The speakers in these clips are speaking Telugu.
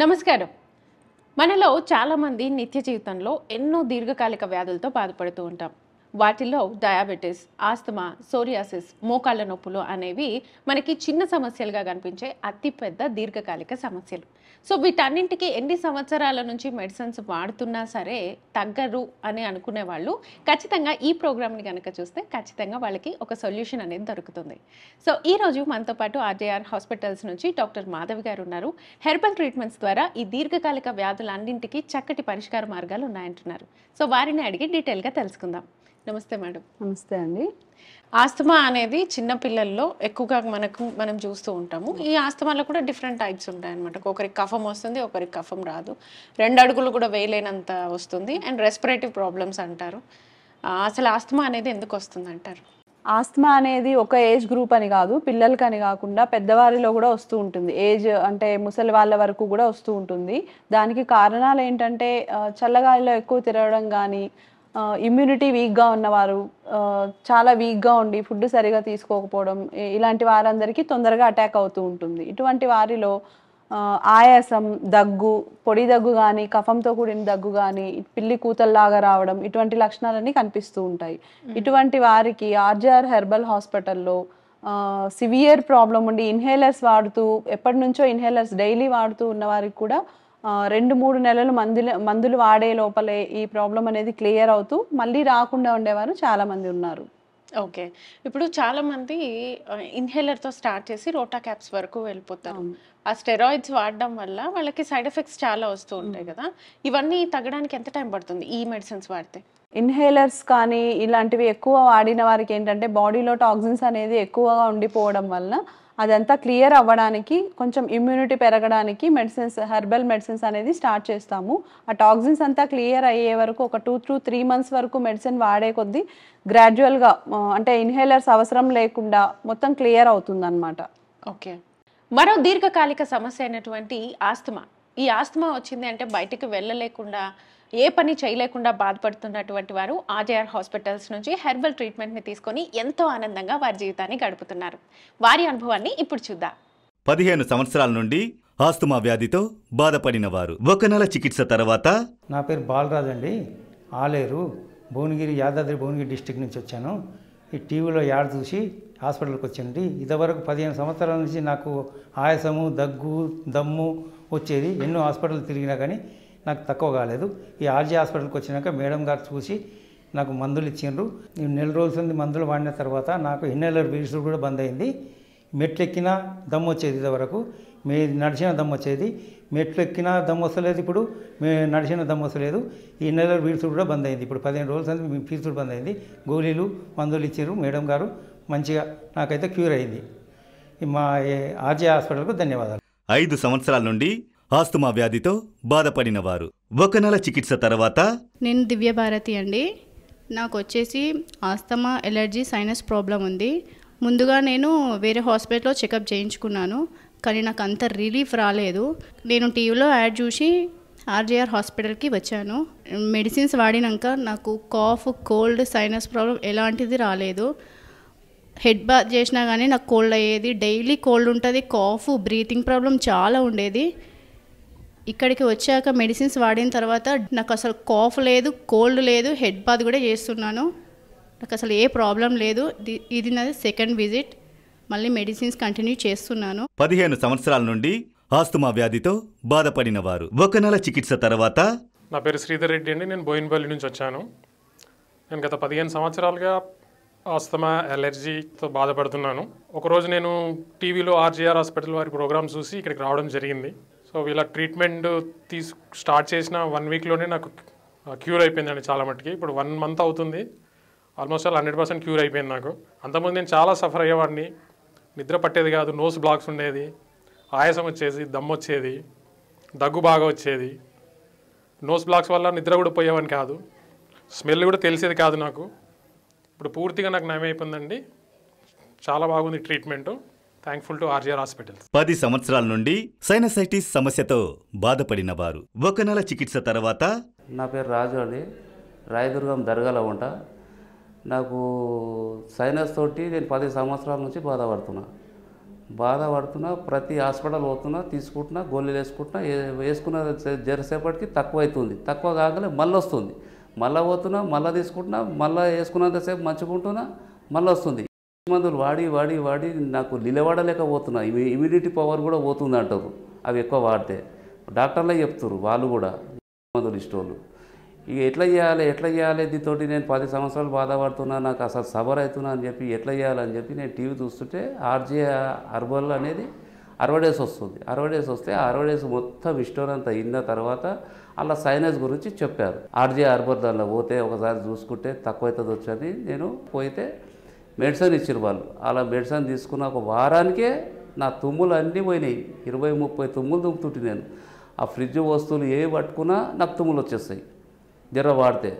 నమస్కారం మనలో చాలామంది నిత్య జీవితంలో ఎన్నో దీర్ఘకాలిక వ్యాధులతో బాధపడుతూ ఉంటాం వాటిలో డయాబెటీస్ ఆస్తమా సోరియాసిస్ మోకాళ్ళ నొప్పులు అనేవి మనకి చిన్న సమస్యలుగా కనిపించే అతిపెద్ద దీర్ఘకాలిక సమస్యలు సో వీటన్నింటికి ఎన్ని సంవత్సరాల నుంచి మెడిసిన్స్ వాడుతున్నా సరే తగ్గరు అని అనుకునే వాళ్ళు ఖచ్చితంగా ఈ ప్రోగ్రామ్ని కనుక చూస్తే ఖచ్చితంగా వాళ్ళకి ఒక సొల్యూషన్ అనేది దొరుకుతుంది సో ఈరోజు మనతో పాటు ఆర్జేఆర్ హాస్పిటల్స్ నుంచి డాక్టర్ మాధవి గారు ఉన్నారు హెర్బల్ ట్రీట్మెంట్స్ ద్వారా ఈ దీర్ఘకాలిక వ్యాధులన్నింటికి చక్కటి పరిష్కార మార్గాలు ఉన్నాయంటున్నారు సో వారిని అడిగి డీటెయిల్గా తెలుసుకుందాం నమస్తే మేడం నమస్తే అండి ఆస్తమా అనేది చిన్న పిల్లల్లో ఎక్కువగా మనకు మనం చూస్తూ ఉంటాము ఈ ఆస్తమాలో కూడా డిఫరెంట్ టైప్స్ ఉంటాయి అనమాట ఒకరికి కఫం వస్తుంది ఒకరికి కఫం రాదు రెండు అడుగులు కూడా వేయలేనంత వస్తుంది అండ్ రెస్పిరేటివ్ ప్రాబ్లమ్స్ అంటారు అసలు ఆస్తమా అనేది ఎందుకు వస్తుంది అంటారు ఆస్తమా అనేది ఒక ఏజ్ గ్రూప్ అని కాదు పిల్లలకి అని కాకుండా పెద్దవారిలో కూడా వస్తూ ఉంటుంది ఏజ్ అంటే ముసలి వాళ్ళ వరకు కూడా వస్తూ ఉంటుంది దానికి కారణాలు ఏంటంటే చల్లగాలిలో ఎక్కువ తిరగడం కానీ ఇమ్యూనిటీ వీక్గా ఉన్నవారు చాలా వీక్గా ఉండి ఫుడ్ సరిగా తీసుకోకపోవడం ఇలాంటి వారందరికీ తొందరగా అటాక్ అవుతూ ఉంటుంది ఇటువంటి వారిలో ఆయాసం దగ్గు పొడి దగ్గు కానీ కఫంతో కూడిన దగ్గు కానీ పిల్లి కూతల్లాగా రావడం ఇటువంటి లక్షణాలన్నీ కనిపిస్తూ ఉంటాయి ఇటువంటి వారికి ఆర్జీఆర్ హెర్బల్ హాస్పిటల్లో సివియర్ ప్రాబ్లం ఉండి ఇన్హేలర్స్ వాడుతూ ఎప్పటి నుంచో ఇన్హేలర్స్ డైలీ వాడుతూ ఉన్నవారికి కూడా రెండు మూడు నెలలు మందులు మందులు వాడే లోపలే ఈ ప్రాబ్లం అనేది క్లియర్ అవుతూ మళ్ళీ రాకుండా ఉండేవారు చాలామంది ఉన్నారు ఓకే ఇప్పుడు చాలామంది ఇన్హేలర్తో స్టార్ట్ చేసి రోటా క్యాప్స్ వరకు వెళ్ళిపోతారు ఆ స్టెరాయిడ్స్ వాడడం వల్ల వాళ్ళకి సైడ్ ఎఫెక్ట్స్ చాలా వస్తూ ఉంటాయి కదా ఇవన్నీ తగ్గడానికి ఎంత టైం పడుతుంది ఈ మెడిసిన్స్ వాడితే ఇన్హేలర్స్ కానీ ఇలాంటివి ఎక్కువ వాడిన వారికి ఏంటంటే బాడీలో టాక్సిన్స్ అనేది ఎక్కువగా ఉండిపోవడం వల్ల అదంతా క్లియర్ అవ్వడానికి కొంచెం ఇమ్యూనిటీ పెరగడానికి మెడిసిన్స్ హెర్బల్ మెడిసిన్స్ అనేది స్టార్ట్ చేస్తాము ఆ టాక్సిన్స్ అంతా క్లియర్ అయ్యే వరకు ఒక టూ టూ త్రీ మంత్స్ వరకు మెడిసిన్ వాడే కొద్దీ గ్రాడ్యువల్గా అంటే ఇన్హేలర్స్ అవసరం లేకుండా మొత్తం క్లియర్ అనమాట ఓకే మరో దీర్ఘకాలిక సమస్య అయినటువంటి ఆస్తమా ఈ ఆస్తమా వచ్చింది అంటే బయటికి వెళ్ళలేకుండా ఏ పని చేయలేకుండా బాధపడుతున్నటువంటి వారు ఆర్జేఆర్ హాస్పిటల్స్ నుంచి హెర్బల్ ట్రీట్మెంట్ని తీసుకొని ఎంతో ఆనందంగా వారి జీవితాన్ని గడుపుతున్నారు వారి అనుభవాన్ని ఇప్పుడు చూద్దాం పదిహేను సంవత్సరాల నుండి ఆస్తుమా వ్యాధితో బాధపడిన వారు ఒక నెల చికిత్స తర్వాత నా పేరు బాలరాజ్ అండి ఆలేరు భువనగిరి యాదాద్రి భువనగిరి డిస్టిక్ నుంచి వచ్చాను ఈ టీవీలో యాడ్ చూసి హాస్పిటల్కి వచ్చానండి ఇదివరకు పదిహేను సంవత్సరాల నుంచి నాకు ఆయాసము దగ్గు దమ్ము వచ్చేది ఎన్నో హాస్పిటల్ తిరిగినా కానీ నాకు తక్కువ కాలేదు ఈ ఆర్జీ హాస్పిటల్కి వచ్చినాక మేడం గారు చూసి నాకు మందులు ఇచ్చిండ్రు నేను నెల రోజుల మందులు వాడిన తర్వాత నాకు ఇన్హేలర్ బీడ్స్ కూడా బంద్ అయింది మెట్లు ఎక్కిన దమ్ము వచ్చేది వరకు మే నడిచిన దమ్ము వచ్చేది మెట్లు ఎక్కిన దమ్ము వస్తలేదు ఇప్పుడు మే నడిచిన దమ్ము వస్తలేదు ఈ నెల బీడ్స్ కూడా బంద్ అయింది ఇప్పుడు పదిహేను రోజుల సంది మీ పీసులు బంద్ అయింది గోళీలు మందులు ఇచ్చారు మేడం గారు మంచిగా నాకైతే క్యూర్ అయింది మా ఆర్జే హాస్పిటల్కు ధన్యవాదాలు ఐదు సంవత్సరాల నుండి ఆస్తమా వ్యాధితో బాధపడిన వారు ఒక నెల చికిత్స తర్వాత నేను దివ్యభారతి అండి నాకు వచ్చేసి ఆస్తమా ఎలర్జీ సైనస్ ప్రాబ్లం ఉంది ముందుగా నేను వేరే హాస్పిటల్లో చెకప్ చేయించుకున్నాను కానీ నాకు అంత రిలీఫ్ రాలేదు నేను టీవీలో యాడ్ చూసి ఆర్జేఆర్ హాస్పిటల్కి వచ్చాను మెడిసిన్స్ వాడినాక నాకు కాఫ్ కోల్డ్ సైనస్ ప్రాబ్లం ఎలాంటిది రాలేదు హెడ్ బాత్ చేసినా కానీ నాకు కోల్డ్ అయ్యేది డైలీ కోల్డ్ ఉంటుంది కాఫ్ బ్రీతింగ్ ప్రాబ్లం చాలా ఉండేది ఇక్కడికి వచ్చాక మెడిసిన్స్ వాడిన తర్వాత నాకు అసలు కాఫ్ లేదు కోల్డ్ లేదు హెడ్ బాత్ కూడా చేస్తున్నాను నాకు అసలు ఏ ప్రాబ్లం లేదు ఇది నాది సెకండ్ విజిట్ మళ్ళీ మెడిసిన్స్ కంటిన్యూ చేస్తున్నాను పదిహేను సంవత్సరాల నుండి ఆస్తుమా వ్యాధితో బాధపడిన వారు ఒక నెల చికిత్స తర్వాత నా పేరు శ్రీధర్ రెడ్డి అండి నేను బోయిన్పల్లి నుంచి వచ్చాను నేను గత పదిహేను సంవత్సరాలుగా ఆస్తమా అలర్జీతో బాధపడుతున్నాను ఒకరోజు నేను టీవీలో ఆర్జీఆర్ హాస్పిటల్ వారి ప్రోగ్రామ్ చూసి ఇక్కడికి రావడం జరిగింది సో ఇలా ట్రీట్మెంట్ తీసు స్టార్ట్ చేసిన వన్ వీక్లోనే నాకు క్యూర్ అయిపోయిందండి చాలా మట్టుకి ఇప్పుడు వన్ మంత్ అవుతుంది almost all hundred percent cure అయిపోయింది నాకు అంతకుముందు నేను చాలా సఫర్ అయ్యేవాడిని నిద్ర పట్టేది కాదు నోస్ బ్లాక్స్ ఉండేది ఆయాసం వచ్చేది దమ్ము వచ్చేది దగ్గు బాగా వచ్చేది నోస్ బ్లాక్స్ వల్ల నిద్ర కూడా పోయేవాడిని కాదు స్మెల్ కూడా తెలిసేది కాదు నాకు ఇప్పుడు పూర్తిగా నాకు నయమైపోయిందండి చాలా బాగుంది treatment thankful to RGR hospital పది సంవత్సరాల నుండి సైనసైటిస్ సమస్యతో బాధపడిన వారు ఒక నెల చికిత్స తర్వాత నా పేరు రాజు అండి రాయదుర్గం దర్గాల వంట నాకు సైనస్ తోటి నేను పది సంవత్సరాల నుంచి బాధపడుతున్నా బాధపడుతున్నా ప్రతి హాస్పిటల్ పోతున్నా తీసుకుంటున్నా గోళీలు వేసుకుంటున్నా వేసుకున్న జరసేపటికి తక్కువ అవుతుంది తక్కువ కాగానే మళ్ళీ వస్తుంది మళ్ళీ పోతున్నా మళ్ళీ తీసుకుంటున్నా మళ్ళీ వేసుకున్నంతసేపు మంచుకుంటున్నా మళ్ళీ వస్తుంది మందులు వాడి వాడి వాడి నాకు నిలబడలేకపోతున్నా ఇమ్యూనిటీ పవర్ కూడా పోతుంది అంటారు అవి ఎక్కువ వాడితే డాక్టర్లే చెప్తారు వాళ్ళు కూడా మందులు ఇష్టోళ్ళు ఇక ఎట్లా చేయాలి ఎట్లా చేయాలి దీంతోటి నేను పది సంవత్సరాలు బాధపడుతున్నా నాకు అసలు సబర్ అవుతున్నా అని చెప్పి ఎట్లా చేయాలని చెప్పి నేను టీవీ చూస్తుంటే ఆర్జే అర్బల్ అనేది అరవడేస్ వస్తుంది అరవడేస్ వస్తే అరవడేస్ మొత్తం విస్టోర్ అంతా అయిన తర్వాత అలా సైనస్ గురించి చెప్పారు ఆర్జే అర్బర్ దానిలో పోతే ఒకసారి చూసుకుంటే తక్కువైతుంది వచ్చని నేను పోయితే మెడిసిన్ ఇచ్చారు వాళ్ళు అలా మెడిసిన్ తీసుకున్న ఒక వారానికే నా తుమ్ములు అన్నీ పోయినాయి ఇరవై ముప్పై తుమ్ములు దుంపుతుంటే నేను ఆ ఫ్రిడ్జ్ వస్తువులు ఏవి పట్టుకున్నా నాకు తుమ్ములు వచ్చేస్తాయి జర వాడితే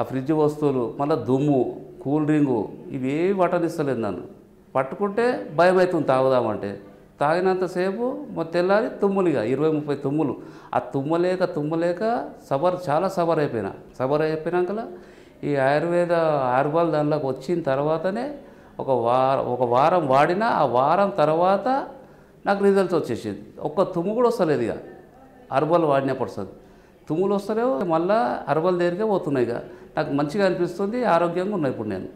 ఆ ఫ్రిడ్జ్ వస్తువులు మళ్ళీ దుమ్ము కూల్ డ్రింకు ఇవి ఏవి పట్టనిస్తలేదు నన్ను పట్టుకుంటే భయం అవుతుంది తాగుదామంటే తాగినంతసేపు తెల్లారి ఇక ఇరవై ముప్పై తుమ్ములు ఆ తుమ్మలేక తుమ్మలేక సబర్ చాలా సబర్ అయిపోయినా సబర్ అయిపోయినాకలా ఈ ఆయుర్వేద ఆర్బాల్ దానిలోకి వచ్చిన తర్వాతనే ఒక వారం ఒక వారం వాడినా ఆ వారం తర్వాత నాకు రిజల్ట్స్ వచ్చేసింది ఒక్క తుమ్ము కూడా వస్తలేదు ఇక అర్బల్ వాడినప్పుడు సార్ తుమ్ములు వస్తలేవు మళ్ళా అర్బల్ దగ్గరికే పోతున్నాయి ఇక నాకు మంచిగా అనిపిస్తుంది ఆరోగ్యంగా ఉన్నాయి ఇప్పుడు నేను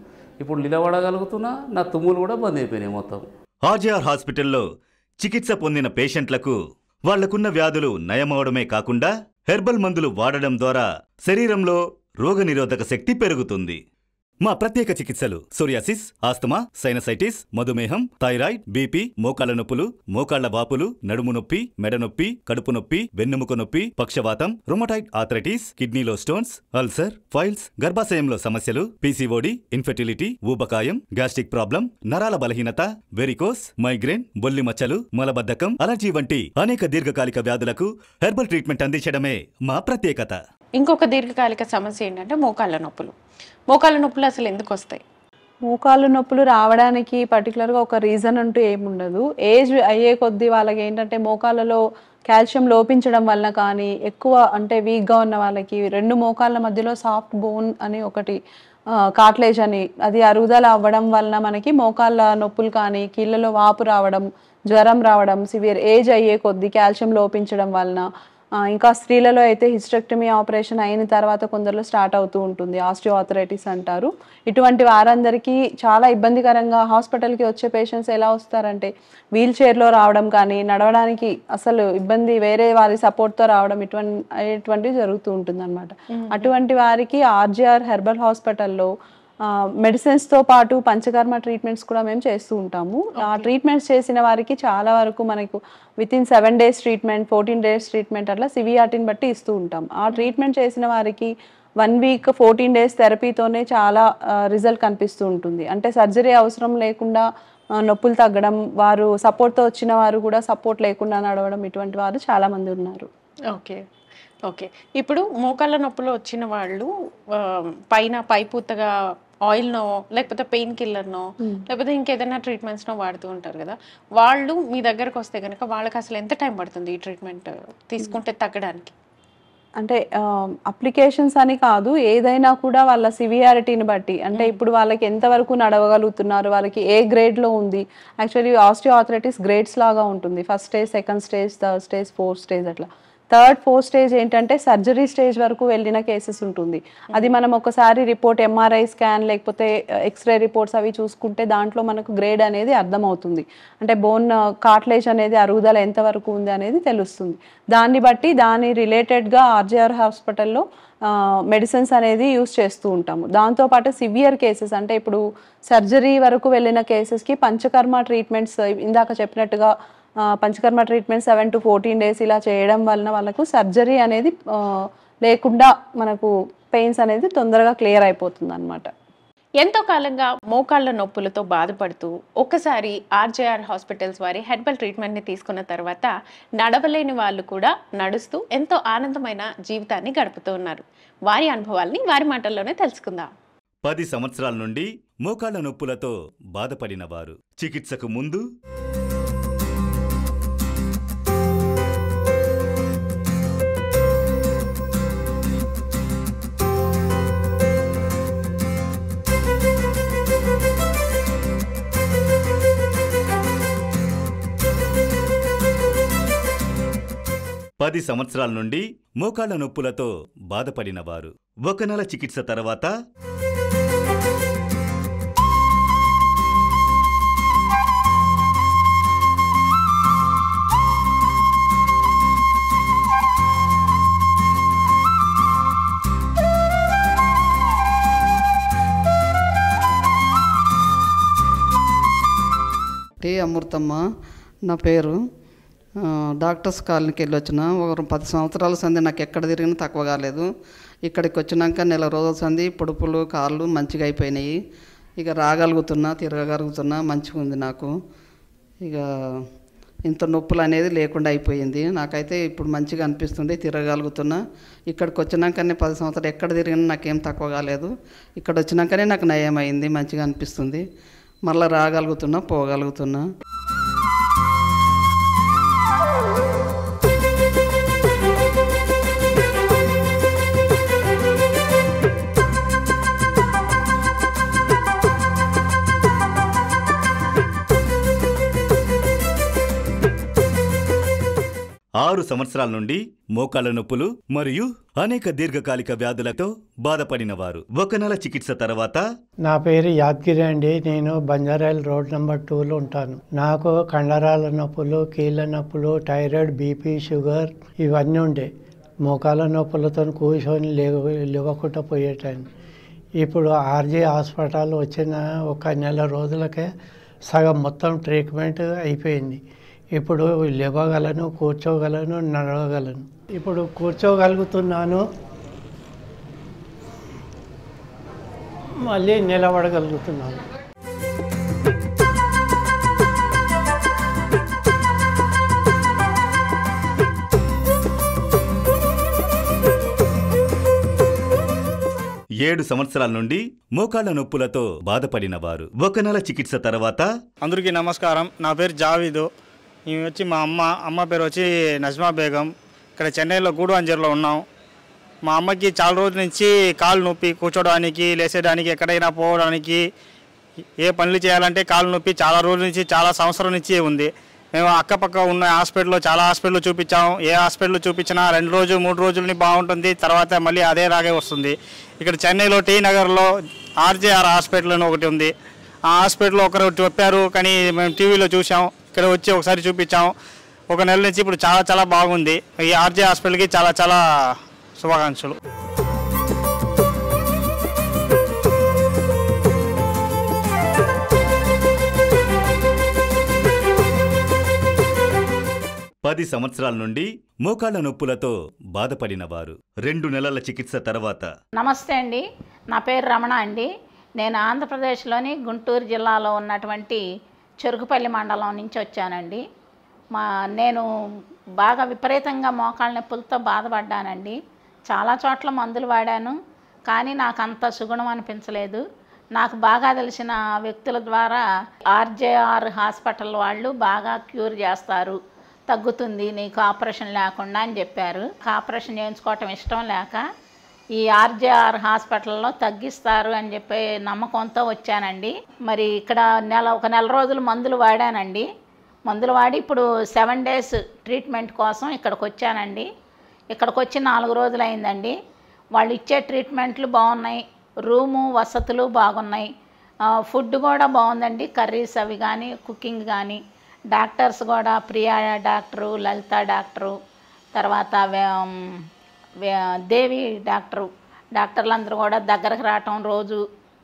ఇప్పుడు నిలబడగలుగుతున్నా నా తుమ్ములు కూడా బంద్ అయిపోయినాయి మొత్తం ఆర్జీఆర్ హాస్పిటల్లో చికిత్స పొందిన పేషెంట్లకు వాళ్లకున్న వ్యాధులు నయమవడమే కాకుండా హెర్బల్ మందులు వాడడం ద్వారా శరీరంలో రోగనిరోధక శక్తి పెరుగుతుంది మా ప్రత్యేక చికిత్సలు సోరియాసిస్ ఆస్తమా సైనసైటిస్ మధుమేహం థైరాయిడ్ బీపీ మోకాళ్ళ నొప్పులు మోకాళ్ల వాపులు నడుము నొప్పి మెడ నొప్పి కడుపు నొప్పి వెన్నుముక నొప్పి పక్షవాతం రొమటైడ్ ఆథరైటిస్ కిడ్నీలో స్టోన్స్ అల్సర్ ఫైల్స్ గర్భాశయంలో సమస్యలు పీసీఓడి ఇన్ఫెర్టిలిటీ ఊబకాయం గ్యాస్ట్రిక్ ప్రాబ్లం నరాల బలహీనత వెరికోస్ మైగ్రేన్ బొల్లి మచ్చలు మలబద్ధకం అలర్జీ వంటి అనేక దీర్ఘకాలిక వ్యాధులకు హెర్బల్ ట్రీట్మెంట్ అందించడమే మా ప్రత్యేకత ఇంకొక దీర్ఘకాలిక సమస్య ఏంటంటే మోకాళ్ళ నొప్పులు మోకాళ్ళ నొప్పులు అసలు ఎందుకు వస్తాయి మోకాళ్ళ నొప్పులు రావడానికి పర్టికులర్గా ఒక రీజన్ అంటూ ఏముండదు ఏజ్ అయ్యే కొద్దీ వాళ్ళకి ఏంటంటే మోకాళ్ళలో కాల్షియం లోపించడం వల్ల కానీ ఎక్కువ అంటే వీక్గా ఉన్న వాళ్ళకి రెండు మోకాళ్ళ మధ్యలో సాఫ్ట్ బోన్ అని ఒకటి కాట్లేజ్ అని అది అరుగుదల అవ్వడం వలన మనకి మోకాళ్ళ నొప్పులు కానీ కీళ్ళలో వాపు రావడం జ్వరం రావడం సివియర్ ఏజ్ అయ్యే కొద్దీ కాల్షియం లోపించడం వలన ఇంకా స్త్రీలలో అయితే హిస్టెక్టమీ ఆపరేషన్ అయిన తర్వాత కొందరిలో స్టార్ట్ అవుతూ ఉంటుంది ఆస్టియోఆథరైటిస్ అంటారు ఇటువంటి వారందరికీ చాలా ఇబ్బందికరంగా హాస్పిటల్కి వచ్చే పేషెంట్స్ ఎలా వస్తారంటే వీల్ చైర్లో రావడం కానీ నడవడానికి అసలు ఇబ్బంది వేరే వారి సపోర్ట్తో రావడం ఇటువంటి ఇటువంటివి జరుగుతూ ఉంటుంది అటువంటి వారికి ఆర్జీఆర్ హెర్బల్ హాస్పిటల్లో మెడిసిన్స్తో పాటు పంచకర్మ ట్రీట్మెంట్స్ కూడా మేము చేస్తూ ఉంటాము ఆ ట్రీట్మెంట్స్ చేసిన వారికి చాలా వరకు మనకు within seven days treatment fourteen days treatment అట్లా సివిఆర్టీని బట్టి ఇస్తూ ఉంటాం ఆ ట్రీట్మెంట్ hmm. చేసిన వారికి వన్ వీక్ ఫోర్టీన్ డేస్ థెరపీతోనే చాలా రిజల్ట్ కనిపిస్తూ ఉంటుంది అంటే సర్జరీ అవసరం లేకుండా నొప్పులు తగ్గడం వారు సపోర్ట్తో వచ్చిన వారు కూడా సపోర్ట్ లేకుండా నడవడం ఇటువంటి వారు చాలామంది ఉన్నారు ఓకే ఓకే ఇప్పుడు మోకాళ్ళ నొప్పులు వచ్చిన వాళ్ళు పైన పైపూతగా ఆయిల్నో లేకపోతే పెయిన్ కిల్లర్నో లేకపోతే ఇంకేదైనా ట్రీట్మెంట్స్నో వాడుతూ ఉంటారు కదా వాళ్ళు మీ దగ్గరకు వస్తే కనుక వాళ్ళకి అసలు ఎంత టైం పడుతుంది ఈ ట్రీట్మెంట్ తీసుకుంటే తగ్గడానికి అంటే అప్లికేషన్స్ అని కాదు ఏదైనా కూడా వాళ్ళ సివియారిటీని బట్టి అంటే ఇప్పుడు వాళ్ళకి ఎంతవరకు నడవగలుగుతున్నారు వాళ్ళకి ఏ గ్రేడ్లో ఉంది యాక్చువల్లీ ఆస్టియో ఆథరిటీస్ గ్రేడ్స్ లాగా ఉంటుంది first stage second stage third stage fourth stage అట్లా థర్డ్ ఫోర్త్ స్టేజ్ ఏంటంటే సర్జరీ స్టేజ్ వరకు వెళ్ళిన కేసెస్ ఉంటుంది అది hmm. మనం ఒకసారి రిపోర్ట్ ఎంఆర్ఐ స్కాన్ లేకపోతే ఎక్స్రే రిపోర్ట్స్ అవి చూసుకుంటే దాంట్లో మనకు గ్రేడ్ అనేది అర్థమవుతుంది అంటే బోన్ కాట్లేజ్ uh, అనేది అరుగుదల ఎంతవరకు ఉంది అనేది తెలుస్తుంది దాన్ని బట్టి దాని రిలేటెడ్గా ఆర్జీఆర్ హాస్పిటల్లో మెడిసిన్స్ uh, అనేది యూస్ చేస్తూ ఉంటాము దాంతోపాటు సివియర్ కేసెస్ అంటే ఇప్పుడు సర్జరీ వరకు వెళ్ళిన కేసెస్కి పంచకర్మ ట్రీట్మెంట్స్ ఇందాక చెప్పినట్టుగా Panchakarma treatment seven to fourteen days ఇలా చేయడం వలన వాళ్ళకు సర్జరీ అనేది లేకుండా మనకు పెయిన్స్ అనేది తొందరగా క్లియర్ అయిపోతుంది అనమాట ఎంతో కాలంగా మోకాళ్ళ నొప్పులతో బాధపడుతూ ఒక్కసారి ఆర్జేఆర్ హాస్పిటల్స్ వారి హెర్బల్ ట్రీట్మెంట్ని తీసుకున్న తర్వాత నడవలేని వాళ్ళు కూడా నడుస్తూ ఎంతో ఆనందమైన జీవితాన్ని గడుపుతూ ఉన్నారు వారి అనుభవాల్ని వారి మాటల్లోనే తెలుసుకుందాం పది సంవత్సరాల నుండి మోకాళ్ళ నొప్పులతో బాధపడిన వారు చికిత్సకు ముందు పది సంవత్సరాల నుండి మోకాళ్ల నొప్పులతో బాధపడినవారు ఒక నెల చికిత్స తర్వాత టీ అమృతమ్మ నా పేరు డాక్టర్స్ కాలనీకి వెళ్ళి వచ్చిన ఒక పది సంవత్సరాల సంది నాకు ఎక్కడ తిరిగినా తక్కువ కాలేదు ఇక్కడికి వచ్చినాక నెల రోజుల సంది పొడుపులు కాళ్ళు మంచిగా అయిపోయినాయి ఇక రాగలుగుతున్నా తిరగగలుగుతున్నా మంచిగా ఉంది నాకు ఇక ఇంత నొప్పులు అనేది లేకుండా అయిపోయింది నాకైతే ఇప్పుడు మంచిగా అనిపిస్తుంది తిరగగలుగుతున్నా ఇక్కడికి వచ్చినాకనే పది సంవత్సరాలు ఎక్కడ తిరిగినా నాకేం తక్కువ కాలేదు ఇక్కడ వచ్చినాకనే నాకు నయం అయింది మంచిగా అనిపిస్తుంది మళ్ళీ రాగలుగుతున్నా పోగలుగుతున్నా ఆరు సంవత్సరాల నుండి మోకాల నొప్పులు మరియు అనేక దీర్ఘకాలిక వ్యాధులతో బాధపడిన వారు ఒక నెల చికిత్స తర్వాత నా పేరు యాద్గిరి అండి నేను బంజారాయల్ రోడ్ నెంబర్ టూలో ఉంటాను నాకు కండరాల నొప్పులు కీళ్ళ నొప్పులు థైరాయిడ్ బీపీ షుగర్ ఇవన్నీ ఉండే మోకాళ్ళ నొప్పులతో కూర్చొని లేవ లేవకుండా పోయేటాన్ని ఇప్పుడు ఆర్జీ హాస్పిటల్ వచ్చిన ఒక నెల రోజులకే సగం మొత్తం ట్రీట్మెంట్ అయిపోయింది ఇప్పుడు లేవగలను కూర్చోగలను నడవగలను ఇప్పుడు కూర్చోగలుగుతున్నాను మళ్ళీ నిలబడగలుగుతున్నాను ఏడు సంవత్సరాల నుండి మోకాళ్ళ నొప్పులతో బాధపడిన వారు ఒక నెల చికిత్స తర్వాత అందరికీ నమస్కారం నా పేరు జావీదు మేము వచ్చి మా అమ్మ అమ్మ పేరు వచ్చి నజ్మా బేగం ఇక్కడ చెన్నైలో గూడు అంజర్లో ఉన్నాం మా అమ్మకి చాలా రోజుల నుంచి కాళ్ళు నొప్పి కూర్చోడానికి లేసేయడానికి ఎక్కడైనా పోవడానికి ఏ పనులు చేయాలంటే కాలు నొప్పి చాలా రోజుల నుంచి చాలా సంవత్సరం నుంచి ఉంది మేము అక్కపక్క ఉన్న హాస్పిటల్లో చాలా హాస్పిటల్లో చూపించాం ఏ హాస్పిటల్లో చూపించినా రెండు రోజులు మూడు రోజులని బాగుంటుంది తర్వాత మళ్ళీ అదే రాగే వస్తుంది ఇక్కడ చెన్నైలో టీ నగర్లో ఆర్జేఆర్ హాస్పిటల్ అని ఒకటి ఉంది ఆ హాస్పిటల్లో ఒకరు చెప్పారు కానీ మేము టీవీలో చూసాం ఇక్కడ వచ్చి ఒకసారి చూపించాము ఒక నెల నుంచి ఇప్పుడు చాలా చాలా బాగుంది ఈ ఆర్జే హాస్పిటల్కి చాలా చాలా శుభాకాంక్షలు పది సంవత్సరాల నుండి మోకాళ్ళ నొప్పులతో బాధపడిన వారు రెండు నెలల చికిత్స తర్వాత నమస్తే అండి నా పేరు రమణ అండి నేను ఆంధ్రప్రదేశ్లోని గుంటూరు జిల్లాలో ఉన్నటువంటి చెరుకుపల్లి మండలం నుంచి వచ్చానండి మా నేను బాగా విపరీతంగా మోకాళ్ళ నొప్పులతో బాధపడ్డానండి చాలా చోట్ల మందులు వాడాను కానీ నాకు అంత సుగుణం అనిపించలేదు నాకు బాగా తెలిసిన వ్యక్తుల ద్వారా ఆర్జేఆర్ హాస్పిటల్ వాళ్ళు బాగా క్యూర్ చేస్తారు తగ్గుతుంది నీకు ఆపరేషన్ లేకుండా అని చెప్పారు ఆపరేషన్ చేయించుకోవటం ఇష్టం లేక ఈ ఆర్జేఆర్ హాస్పిటల్లో తగ్గిస్తారు అని చెప్పి నమ్మకంతో వచ్చానండి మరి ఇక్కడ నెల ఒక నెల రోజులు మందులు వాడానండి మందులు వాడి ఇప్పుడు సెవెన్ డేస్ ట్రీట్మెంట్ కోసం ఇక్కడికి వచ్చానండి ఇక్కడికి వచ్చి నాలుగు రోజులు అయిందండి వాళ్ళు ఇచ్చే ట్రీట్మెంట్లు బాగున్నాయి రూము వసతులు బాగున్నాయి ఫుడ్ కూడా బాగుందండి కర్రీస్ అవి కానీ కుకింగ్ కానీ డాక్టర్స్ కూడా ప్రియా డాక్టరు లలిత డాక్టరు తర్వాత దేవి డాక్టరు డాక్టర్లు అందరూ కూడా దగ్గరకు రావటం రోజు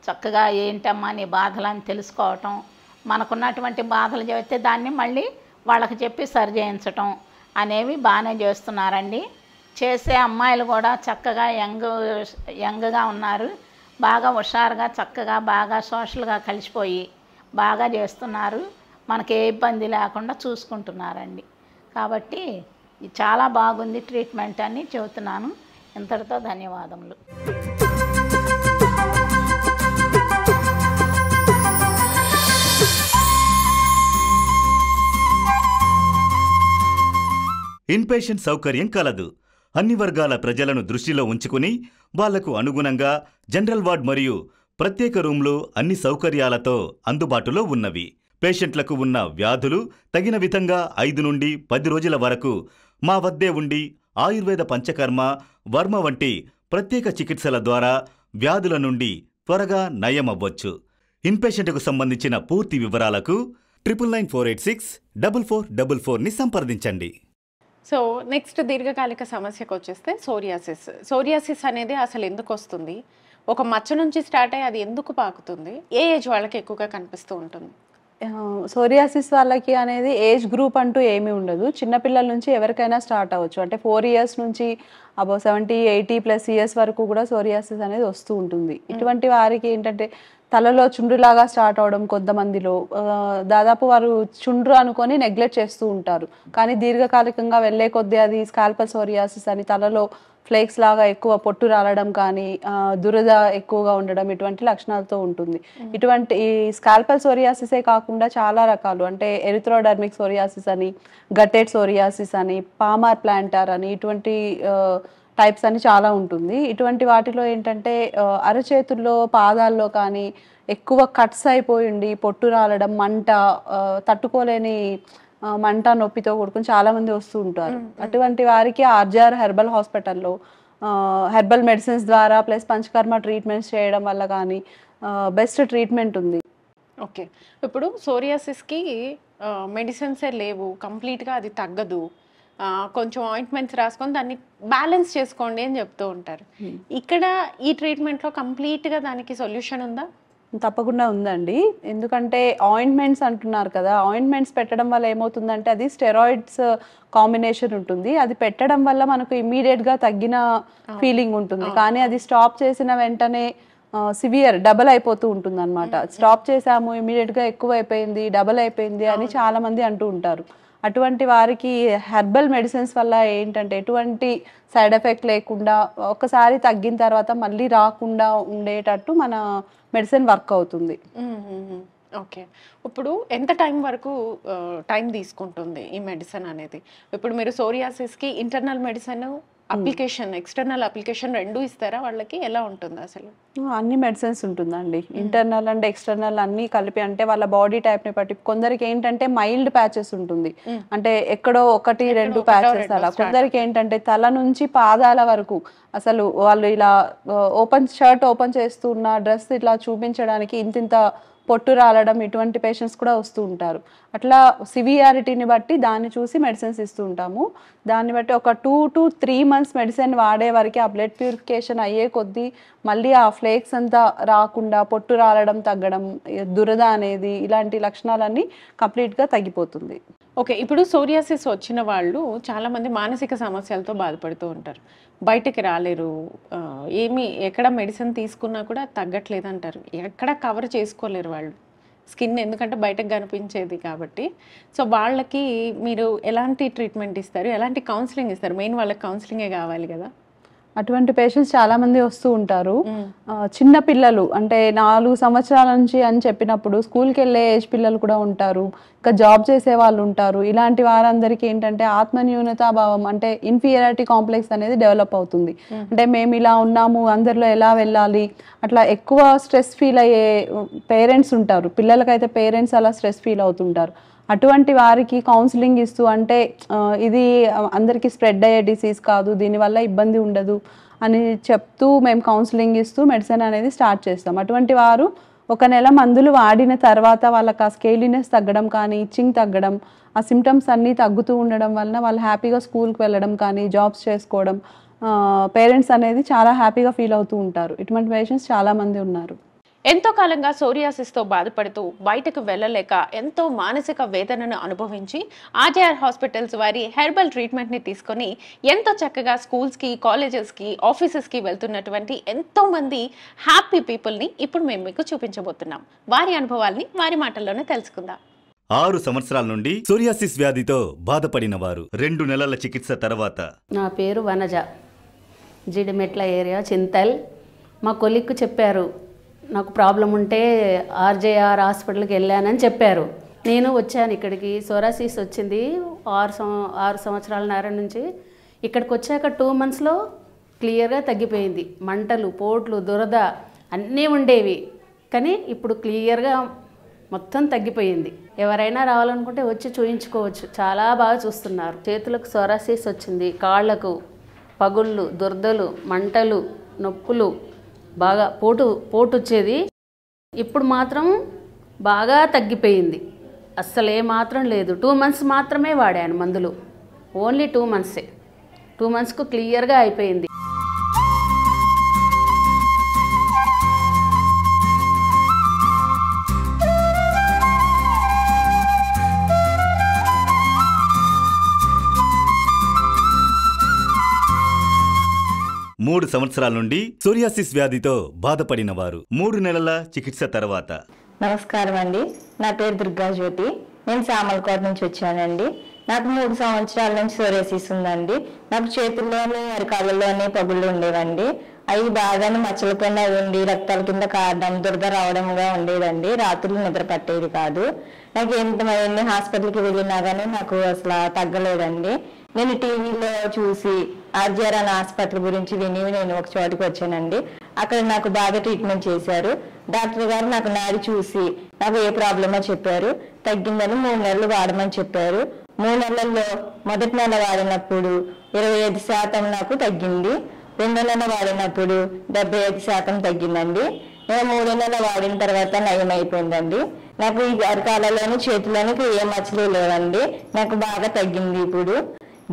చక్కగా ఏంటమ్మా నీ బాధలు అని తెలుసుకోవటం మనకున్నటువంటి బాధలు చెబితే దాన్ని మళ్ళీ వాళ్ళకి చెప్పి సరి చేయించటం అనేవి బాగానే చేస్తున్నారండి చేసే అమ్మాయిలు కూడా చక్కగా యంగ్ యంగ్గా ఉన్నారు బాగా హుషారుగా చక్కగా బాగా సోషల్గా కలిసిపోయి బాగా చేస్తున్నారు మనకి ఏ ఇబ్బంది లేకుండా చూసుకుంటున్నారండి కాబట్టి చాలా బాగుంది ట్రీట్మెంట్ అని చెబుతున్నాను ఇంతటితో ధన్యవాదములు ఇన్పేషెంట్ సౌకర్యం కలదు అన్ని వర్గాల ప్రజలను దృష్టిలో ఉంచుకుని వాళ్లకు అనుగుణంగా జనరల్ వార్డ్ మరియు ప్రత్యేక రూమ్లు అన్ని సౌకర్యాలతో అందుబాటులో ఉన్నవి పేషెంట్లకు ఉన్న వ్యాధులు తగిన విధంగా ఐదు నుండి పది రోజుల వరకు మా వద్దే ఉండి ఆయుర్వేద పంచకర్మ వర్మ వంటి ప్రత్యేక చికిత్సల ద్వారా వ్యాధుల నుండి త్వరగా నయమవ్వచ్చు ఇన్పేషెంట్కు సంబంధించిన పూర్తి వివరాలకు triple nine four eight six double four double ఫోర్ని సంప్రదించండి సో నెక్స్ట్ దీర్ఘకాలిక సమస్యకు వచ్చేస్తే సోరియాసిస్ సోరియాసిస్ అనేది అసలు ఎందుకు వస్తుంది ఒక మచ్చ నుంచి స్టార్ట్ అయ్యి అది ఎందుకు పాకుతుంది ఏ ఏజ్ వాళ్ళకి ఎక్కువగా కనిపిస్తూ ఉంటుంది సోరియాసిస్ వాళ్ళకి అనేది ఏజ్ గ్రూప్ అంటూ ఏమీ ఉండదు చిన్నపిల్లల నుంచి ఎవరికైనా స్టార్ట్ అవ్వచ్చు అంటే ఫోర్ ఇయర్స్ నుంచి above seventy eighty plus years వరకు కూడా సోరియాసిస్ అనేది వస్తూ ఉంటుంది ఇటువంటి వారికి ఏంటంటే తలలో చుండ్రులాగా స్టార్ట్ అవడం కొంతమందిలో దాదాపు వారు చుండ్రు అనుకొని నెగ్లెక్ట్ చేస్తూ ఉంటారు కానీ దీర్ఘకాలికంగా వెళ్ళే కొద్దీ అది స్కాల్పల్ సోరియాసిస్ అని తలలో ఫ్లేక్స్ లాగా ఎక్కువ పొట్టు రాలడం కానీ దురద ఎక్కువగా ఉండడం ఇటువంటి లక్షణాలతో ఉంటుంది hmm. ఇటువంటి ఈ స్కాల్పల్ సోరియాసిసే కాకుండా చాలా రకాలు అంటే ఎరిథ్రోడర్మిక్ సోరియాసిస్ అని గట్టెడ్ సోరియాసిస్ అని పామార్ ప్లాంటార్ అని ఇటువంటి టైప్స్ అని చాలా ఉంటుంది ఇటువంటి వాటిలో ఏంటంటే అరచేతుల్లో పాదాల్లో కానీ ఎక్కువ కట్స్ అయిపోయింది పొట్టు రాలడం మంట తట్టుకోలేని మంట నొప్పితో చాలా చాలామంది వస్తూ ఉంటారు అటువంటి వారికి ఆర్జార్ హెర్బల్ హాస్పిటల్లో హెర్బల్ మెడిసిన్స్ ద్వారా ప్లస్ పంచకర్మ ట్రీట్మెంట్స్ చేయడం వల్ల కానీ బెస్ట్ ట్రీట్మెంట్ ఉంది ఓకే ఇప్పుడు సోరియాసిస్కి మెడిసిన్సే లేవు కంప్లీట్గా అది తగ్గదు కొంచెం ఆయింట్మెంట్స్ రాసుకొని దాన్ని బ్యాలెన్స్ చేసుకోండి అని చెప్తూ ఉంటారు ఇక్కడ ఈ ట్రీట్మెంట్లో కంప్లీట్గా దానికి సొల్యూషన్ ఉందా తప్పకుండా ఉందండి ఎందుకంటే ఆయింట్మెంట్స్ అంటున్నారు కదా ఆయింట్మెంట్స్ పెట్టడం వల్ల ఏమవుతుందంటే అది స్టెరాయిడ్స్ కాంబినేషన్ ఉంటుంది అది పెట్టడం వల్ల మనకు గా తగ్గిన ఫీలింగ్ ఉంటుంది కానీ అది స్టాప్ చేసిన వెంటనే సివియర్ డబల్ అయిపోతూ ఉంటుంది అనమాట స్టాప్ చేసాము గా ఎక్కువ అయిపోయింది డబల్ అయిపోయింది అని చాలామంది అంటూ ఉంటారు అటువంటి వారికి హెర్బల్ మెడిసిన్స్ వల్ల ఏంటంటే ఎటువంటి సైడ్ ఎఫెక్ట్ లేకుండా ఒకసారి తగ్గిన తర్వాత మళ్ళీ రాకుండా ఉండేటట్టు మన మెడిసిన్ వర్క్ అవుతుంది ఓకే ఇప్పుడు ఎంత టైం వరకు టైం తీసుకుంటుంది ఈ మెడిసిన్ అనేది ఇప్పుడు మీరు సోరియాసిస్కి internal medicine Hmm. Application external application రెండు ఇస్తారా వాళ్ళకి ఎలా ఉంటుంది అసలు అన్ని మెడిసిన్స్ ఉంటుందండి ఇంటర్నల్ అండ్ ఎక్స్టర్నల్ అన్ని కలిపి అంటే వాళ్ళ బాడీ టైప్ ని బట్టి కొందరికి ఏంటంటే మైల్డ్ ప్యాచెస్ ఉంటుంది hmm. అంటే ఎక్కడో ఒకటి రెండు ప్యాచెస్ అలా కొందరికి ఏంటంటే తల నుంచి పాదాల వరకు అసలు వాళ్ళు ఇలా ఓపెన్ షర్ట్ ఓపెన్ చేస్తున్న డ్రెస్ ఇట్లా చూపించడానికి ఇంతింత పొట్టు రాలడం ఇటువంటి పేషెంట్స్ కూడా వస్తూ ఉంటారు అట్లా సివియారిటీని బట్టి దాన్ని చూసి మెడిసిన్స్ ఇస్తూ ఉంటాము దాన్ని బట్టి ఒక two to three months medicine వాడే వరకు ఆ బ్లడ్ ప్యూరిఫికేషన్ అయ్యే కొద్దీ మళ్ళీ ఆ ఫ్లేక్స్ అంతా రాకుండా పొట్టు రాలడం తగ్గడం దురద అనేది ఇలాంటి లక్షణాలన్నీ కంప్లీట్గా తగ్గిపోతుంది ఓకే ఇప్పుడు సోరియాసిస్ వచ్చిన వాళ్ళు చాలామంది మానసిక సమస్యలతో బాధపడుతూ ఉంటారు బయటకి రాలేరు ఏమి ఎక్కడ మెడిసిన్ తీసుకున్నా కూడా తగ్గట్లేదు అంటారు ఎక్కడ కవర్ చేసుకోలేరు వాళ్ళు స్కిన్ ఎందుకంటే బయటకు కనిపించేది కాబట్టి సో వాళ్ళకి మీరు ఎలాంటి ట్రీట్మెంట్ ఇస్తారు ఎలాంటి కౌన్సిలింగ్ ఇస్తారు మెయిన్ వాళ్ళకి కౌన్సిలింగే కావాలి కదా అటువంటి పేషెంట్స్ చాలా మంది వస్తూ ఉంటారు చిన్న పిల్లలు అంటే నాలుగు సంవత్సరాల నుంచి అని చెప్పినప్పుడు స్కూల్కి వెళ్ళే ఏజ్ పిల్లలు కూడా ఉంటారు ఇంకా జాబ్ చేసే వాళ్ళు ఉంటారు ఇలాంటి వారందరికీ ఏంటంటే భావం అంటే ఇన్ఫీరియారిటీ కాంప్లెక్స్ అనేది డెవలప్ అవుతుంది అంటే మేము ఇలా ఉన్నాము అందరిలో ఎలా వెళ్ళాలి అట్లా ఎక్కువ స్ట్రెస్ ఫీల్ అయ్యే పేరెంట్స్ ఉంటారు పిల్లలకైతే పేరెంట్స్ అలా స్ట్రెస్ ఫీల్ అవుతుంటారు అటువంటి వారికి కౌన్సిలింగ్ ఇస్తూ అంటే ఇది అందరికీ స్ప్రెడ్ అయ్యే డిసీజ్ కాదు దీనివల్ల ఇబ్బంది ఉండదు అని చెప్తూ మేము కౌన్సిలింగ్ ఇస్తూ మెడిసిన్ అనేది స్టార్ట్ చేస్తాం అటువంటి వారు ఒక నెల మందులు వాడిన తర్వాత వాళ్ళకి ఆ స్కేలినెస్ తగ్గడం కానీ ఇచ్చింగ్ తగ్గడం ఆ సిమ్టమ్స్ అన్నీ తగ్గుతూ ఉండడం వలన వాళ్ళు హ్యాపీగా స్కూల్కి వెళ్ళడం కానీ జాబ్స్ చేసుకోవడం పేరెంట్స్ అనేది చాలా హ్యాపీగా ఫీల్ అవుతూ ఉంటారు ఇటువంటి పేషెంట్స్ చాలామంది ఉన్నారు ఎంతో కాలంగా సోరియాసిస్తో బాధపడుతూ బయటకు వెళ్ళలేక ఎంతో మానసిక వేదనను అనుభవించి ఆర్జేఆర్ హాస్పిటల్స్ వారి హెర్బల్ ట్రీట్మెంట్ని తీసుకొని ఎంతో చక్కగా స్కూల్స్కి కాలేజెస్కి ఆఫీసెస్కి వెళ్తున్నటువంటి ఎంతోమంది హ్యాపీ పీపుల్ని ఇప్పుడు మేము మీకు చూపించబోతున్నాం వారి అనుభవాల్ని వారి మాటల్లోనే తెలుసుకుందాం ఆరు సంవత్సరాల నుండి సోరియాసిస్ వ్యాధితో బాధపడిన వారు రెండు నెలల చికిత్స తర్వాత నా పేరు వనజ జిడిమెట్ల ఏరియా చింతల్ మా కొలిక్కు చెప్పారు నాకు ప్రాబ్లం ఉంటే ఆర్జేఆర్ హాస్పిటల్కి వెళ్ళానని చెప్పారు నేను వచ్చాను ఇక్కడికి సోరాసిస్ వచ్చింది ఆరు సం ఆరు సంవత్సరాల నేర నుంచి ఇక్కడికి వచ్చాక టూ మంత్స్లో క్లియర్గా తగ్గిపోయింది మంటలు పోట్లు దురద అన్నీ ఉండేవి కానీ ఇప్పుడు క్లియర్గా మొత్తం తగ్గిపోయింది ఎవరైనా రావాలనుకుంటే వచ్చి చూయించుకోవచ్చు చాలా బాగా చూస్తున్నారు చేతులకు సోరాసిస్ వచ్చింది కాళ్లకు పగుళ్ళు దురదలు మంటలు నొప్పులు బాగా పోటు పోటు వచ్చేది ఇప్పుడు మాత్రం బాగా తగ్గిపోయింది అస్సలు ఏ మాత్రం లేదు టూ మంత్స్ మాత్రమే వాడాను మందులు ఓన్లీ టూ మంత్సే టూ మంత్స్కు క్లియర్గా అయిపోయింది మూడు సంవత్సరాల నుండి సోరియాసిస్ వ్యాధితో బాధపడిన వారు మూడు నెలల చికిత్స తర్వాత నమస్కారం అండి నా పేరు దుర్గా జ్యోతి నేను సామల్కోట నుంచి వచ్చానండి నాకు మూడు సంవత్సరాల నుంచి సోరియాసిస్ ఉందండి నాకు చేతుల్లోనే అరికాళ్ళలోని పగుళ్ళు ఉండేవండి అవి బాగానే మచ్చల కింద ఉండి రక్తాల కింద కారడం దురద రావడంగా ఉండేదండి రాత్రులు నిద్ర పట్టేది కాదు నాకు ఎంత హాస్పిటల్కి వెళ్ళినా కానీ నాకు అసలు తగ్గలేదండి నేను టీవీలో చూసి ఆర్జీఆర్ఎన్ ఆసుపత్రి గురించి విని నేను ఒక చోటుకు వచ్చానండి అక్కడ నాకు బాగా ట్రీట్మెంట్ చేశారు డాక్టర్ గారు నాకు నాడి చూసి నాకు ఏ ప్రాబ్లమో చెప్పారు తగ్గిందని మూడు నెలలు వాడమని చెప్పారు మూడు నెలల్లో మొదటి నెల వాడినప్పుడు ఇరవై ఐదు శాతం నాకు తగ్గింది రెండో నెల వాడినప్పుడు డెబ్బై ఐదు శాతం తగ్గిందండి నేను మూడో నెల వాడిన తర్వాత నయం అయిపోయిందండి నాకు ఈ అరకాలలోను చేతిలోను ఏ మచ్చలు లేవండి నాకు బాగా తగ్గింది ఇప్పుడు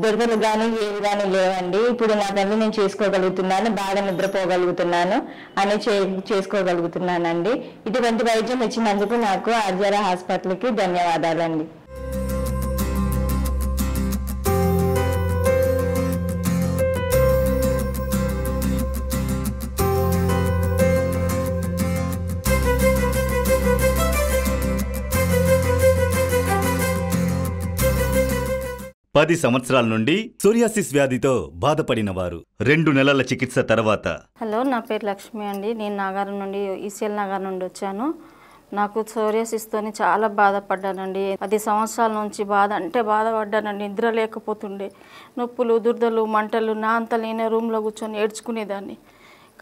దొరకలు కానీ ఏవి కానీ లేవండి ఇప్పుడు నా తల్లి నేను చేసుకోగలుగుతున్నాను బాగా నిద్రపోగలుగుతున్నాను అని చే చేసుకోగలుగుతున్నానండి ఇటువంటి వైద్యం ఇచ్చినందుకు నాకు ఆర్జారా హాస్పిటల్కి ధన్యవాదాలండి పది సంవత్సరాల నుండి సోరియాసిస్ వ్యాధితో బాధపడిన వారు రెండు నెలల చికిత్స తర్వాత హలో నా పేరు లక్ష్మి అండి నేను నాగారం నుండి ఈసీఎల్ నగర్ నుండి వచ్చాను నాకు సోరియాసిస్తోని చాలా బాధపడ్డానండి పది సంవత్సరాల నుంచి బాధ అంటే బాధపడ్డానండి నిద్ర లేకపోతుండే నొప్పులు దుర్దలు మంటలు నా అంత నేనే రూమ్లో కూర్చొని ఏడ్చుకునేదాన్ని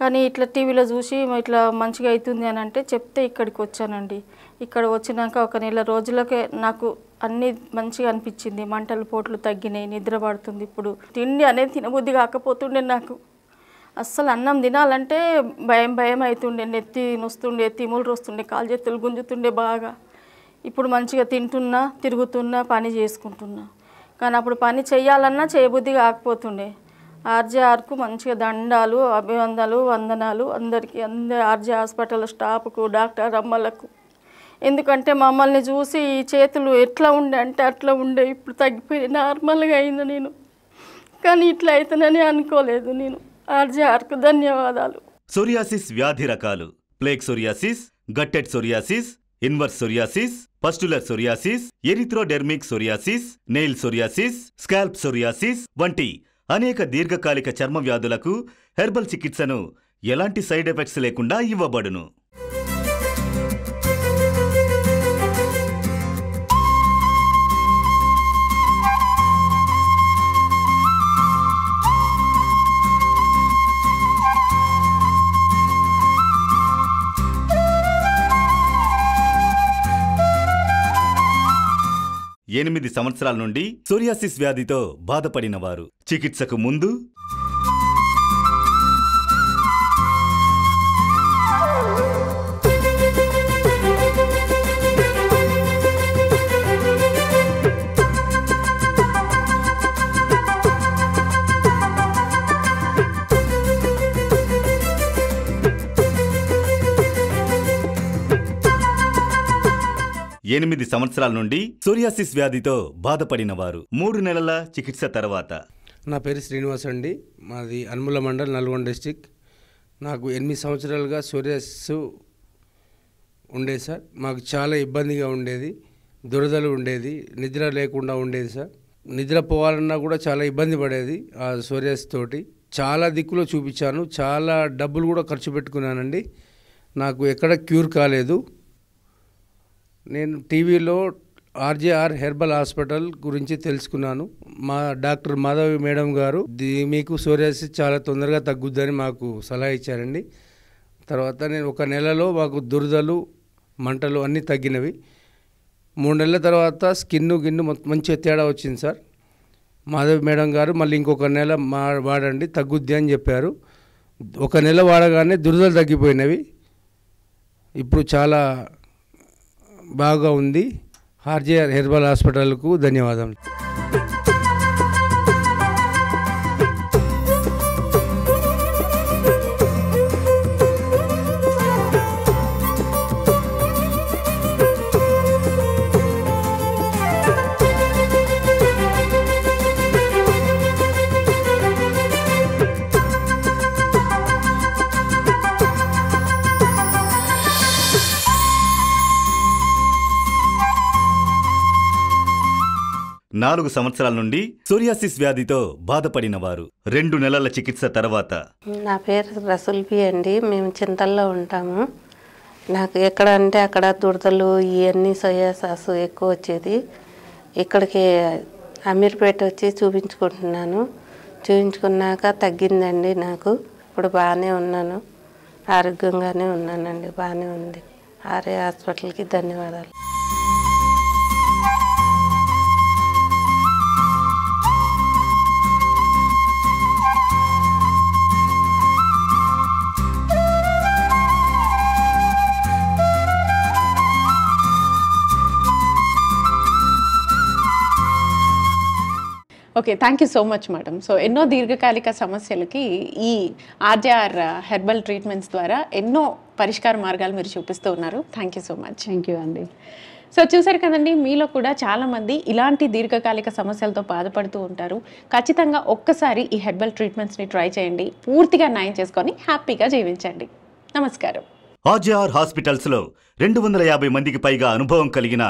కానీ ఇట్లా టీవీలో చూసి ఇట్లా మంచిగా అవుతుంది అని అంటే చెప్తే ఇక్కడికి వచ్చానండి ఇక్కడ వచ్చినాక ఒక నెల రోజులకే నాకు అన్నీ మంచిగా అనిపించింది మంటలు పోట్లు తగ్గినాయి నిద్ర పడుతుంది ఇప్పుడు తిండి అనేది తినబుద్ధి కాకపోతుండే నాకు అస్సలు అన్నం తినాలంటే భయం భయం అవుతుండే నెత్తి నొస్తుండే తిములు రొస్తుండే కాలు చేతులు గుంజుతుండే బాగా ఇప్పుడు మంచిగా తింటున్నా తిరుగుతున్నా పని చేసుకుంటున్నా కానీ అప్పుడు పని చేయాలన్నా చేయబుద్ధి కాకపోతుండే ఆర్జేఆర్కు మంచిగా దండాలు అభివందలు వందనాలు అందరికీ అందరి ఆర్జే హాస్పిటల్ స్టాఫ్కు డాక్టర్ అమ్మలకు ఎందుకంటే మమ్మల్ని చూసి ఈ చేతులు ఎట్లా ఉండే అంటే అట్లా ఉండే ఇప్పుడు తగ్గిపోయి నార్మల్గా అయింది నేను కానీ ఇట్లా అవుతానని అనుకోలేదు నేను ఆర్కు ధన్యవాదాలు సోరియాసిస్ వ్యాధి రకాలు plaque psoriasis guttate psoriasis inverse psoriasis pustular psoriasis erythrodermic psoriasis nail psoriasis scalp psoriasis వంటి అనేక దీర్ఘకాలిక చర్మ వ్యాధులకు హెర్బల్ చికిత్సను ఎలాంటి సైడ్ ఎఫెక్ట్స్ లేకుండా ఇవ్వబడును ఎనిమిది సంవత్సరాల నుండి సోరియాసిస్ వ్యాధితో బాధపడినవారు చికిత్సకు ముందు ఎనిమిది సంవత్సరాల నుండి సోరియాసిస్ వ్యాధితో బాధపడిన వారు మూడు నెలల చికిత్స తర్వాత నా పేరు శ్రీనివాస్ అండి మాది అనుముల మండల్ నల్గొండ డిస్టిక్ నాకు ఎనిమిది సంవత్సరాలుగా సోరియాసిస్ ఉండేది సార్ మాకు చాలా ఇబ్బందిగా ఉండేది దురదలు ఉండేది నిద్ర లేకుండా ఉండేది సార్ నిద్ర పోవాలన్నా కూడా చాలా ఇబ్బంది పడేది ఆ సోరియాస్ తోటి చాలా దిక్కులో చూపించాను చాలా డబ్బులు కూడా ఖర్చు పెట్టుకున్నానండి నాకు ఎక్కడ క్యూర్ కాలేదు నేను టీవీలో ఆర్జేఆర్ హెర్బల్ హాస్పిటల్ గురించి తెలుసుకున్నాను మా డాక్టర్ మాధవి మేడం గారు మీకు సోరియాసిస్ చాలా తొందరగా తగ్గుద్దని మాకు సలహా ఇచ్చారండి తర్వాత నేను ఒక నెలలో మాకు దురదలు మంటలు అన్నీ తగ్గినవి మూడు నెలల తర్వాత స్కిన్ గిన్ను మంచిగా తేడా వచ్చింది సార్ మాధవి మేడం గారు మళ్ళీ ఇంకొక నెల మా వాడండి తగ్గుద్ది అని చెప్పారు ఒక నెల వాడగానే దురదలు తగ్గిపోయినవి ఇప్పుడు చాలా బాగా ఉంది ఆర్జేఆర్ హెర్బల్ హాస్పిటల్కు ధన్యవాదాలు నాలుగు సంవత్సరాల నుండి సోరియాసిస్ వ్యాధితో బాధపడిన వారు రెండు నెలల చికిత్స తర్వాత నా పేరు రసుల్పి అండి మేము చింతల్లో ఉంటాము నాకు ఎక్కడ అంటే అక్కడ దురదలు ఇవన్నీ సోయాసాస్ ఎక్కువ వచ్చేది ఇక్కడికి అమీర్పేట వచ్చి చూపించుకుంటున్నాను చూపించుకున్నాక తగ్గిందండి నాకు ఇప్పుడు బాగానే ఉన్నాను ఆరోగ్యంగానే ఉన్నానండి బాగానే ఉంది ఆర్య హాస్పిటల్కి ధన్యవాదాలు okay thank you so much madam so ఎన్నో దీర్ఘకాలిక సమస్యలకి ఈ ఆర్జేఆర్ హెర్బల్ uh, ట్రీట్మెంట్స్ ద్వారా ఎన్నో పరిష్కార మార్గాలు మీరు చూపిస్తూ ఉన్నారు thank you so much thank you అండి సో చూసారు కదండి మీలో కూడా చాలామంది ఇలాంటి దీర్ఘకాలిక సమస్యలతో బాధపడుతూ ఉంటారు ఖచ్చితంగా ఒక్కసారి ఈ హెర్బల్ ట్రీట్మెంట్స్ని ట్రై చేయండి పూర్తిగా న్యాయం చేసుకొని హ్యాపీగా జీవించండి నమస్కారం ఆర్జేఆర్ హాస్పిటల్స్లో రెండు వందల యాభై మందికి పైగా అనుభవం కలిగిన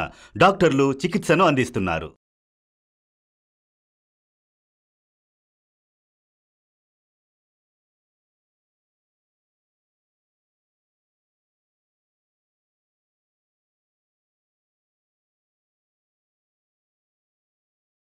డాక్టర్లు చికిత్సను అందిస్తున్నారు